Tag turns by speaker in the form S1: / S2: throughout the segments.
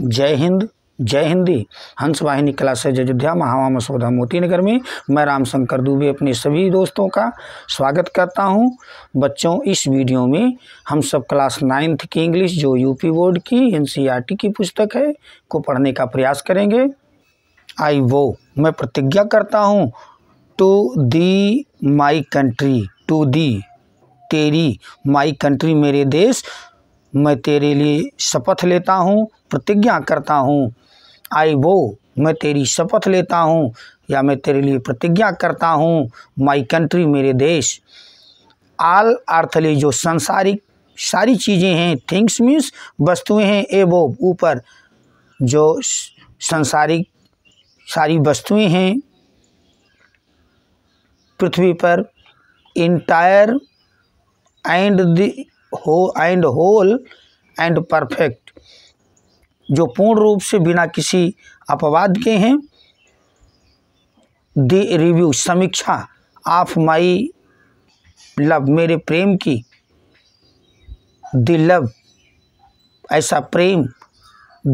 S1: जय हिंद जय हिंदी हंस वाहिनी से अयोध्या महावा मसौदा मोती नगर में मैं रामशंकर दुबे अपने सभी दोस्तों का स्वागत करता हूं बच्चों इस वीडियो में हम सब क्लास नाइन्थ की इंग्लिश जो यूपी बोर्ड की एनसीईआरटी की पुस्तक है को पढ़ने का प्रयास करेंगे आई वो मैं प्रतिज्ञा करता हूं to thee my country to thee तेरी माई कंट्री मेरे देश मैं तेरे लिए शपथ लेता हूँ प्रतिज्ञा करता हूँ आई वो मैं तेरी शपथ लेता हूँ या मैं तेरे लिए प्रतिज्ञा करता हूँ माई कंट्री मेरे देश आल अर्थली जो संसारिक सारी चीज़ें हैं थिंग्स मीन्स वस्तुएं हैं ए वो ऊपर जो संसारिक सारी वस्तुएं हैं पृथ्वी पर entire and the whole and whole and perfect जो पूर्ण रूप से बिना किसी अपवाद के हैं दे रिव्यू समीक्षा ऑफ माई लव मेरे प्रेम की द लव ऐसा प्रेम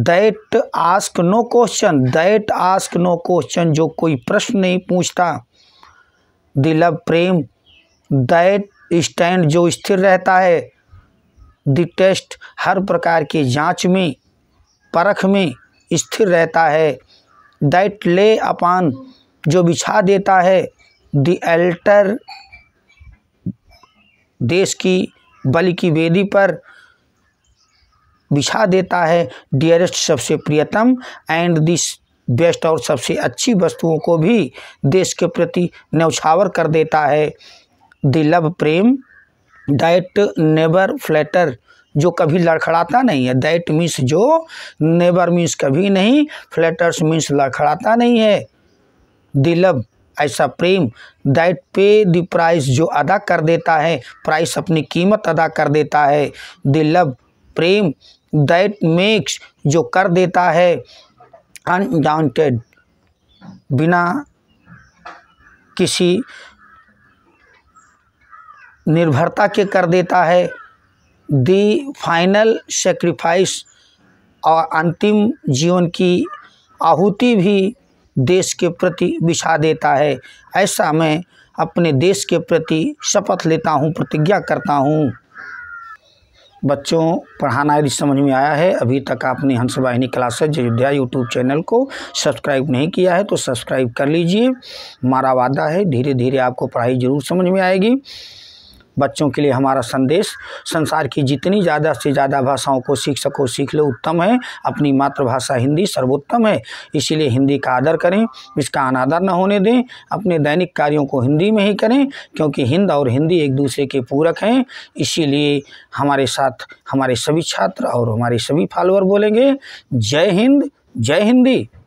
S1: that ask no question that ask no question जो कोई प्रश्न नहीं पूछता द लव प्रेम दैट स्टैंड जो स्थिर रहता है दि टेस्ट हर प्रकार की जांच में परख में स्थिर रहता है दैट ले अपान जो बिछा देता है द एल्टर देश की बलि की वेदी पर बिछा देता है डियरेस्ट सबसे प्रियतम एंड दिस बेस्ट और सबसे अच्छी वस्तुओं को भी देश के प्रति न्यौछावर कर देता है द लव प्रेम दैट नेबर फ्लैटर जो कभी लड़खड़ाता नहीं है दैट मीन्स जो नेबर मीन्स कभी नहीं फ्लैटर्स मीन्स लड़खड़ाता नहीं है दिलब ऐसा प्रेम दैट पे द प्राइस जो अदा कर देता है प्राइस अपनी कीमत अदा कर देता है दिलब प्रेम दैट मेक्स जो कर देता है अनडाउंटेड बिना किसी निर्भरता के कर देता है दी फाइनल सेक्रीफाइस और अंतिम जीवन की आहुति भी देश के प्रति बिछा देता है ऐसा मैं अपने देश के प्रति शपथ लेता हूँ प्रतिज्ञा करता हूँ बच्चों पढ़ाना यदि समझ में आया है अभी तक आपने Hanswahini classes Ayodhya YouTube channel को सब्सक्राइब नहीं किया है तो सब्सक्राइब कर लीजिए हमारा वादा है धीरे धीरे आपको पढ़ाई ज़रूर समझ में आएगी बच्चों के लिए हमारा संदेश संसार की जितनी ज़्यादा से ज़्यादा भाषाओं को सीख सको सीख लो उत्तम है अपनी मातृभाषा हिंदी सर्वोत्तम है इसीलिए हिंदी का आदर करें इसका अनादर न होने दें अपने दैनिक कार्यों को हिंदी में ही करें क्योंकि हिंद और हिंदी एक दूसरे के पूरक हैं इसीलिए हमारे साथ हमारे सभी छात्र और हमारे सभी फॉलोअर बोलेंगे जय हिंद जय हिंदी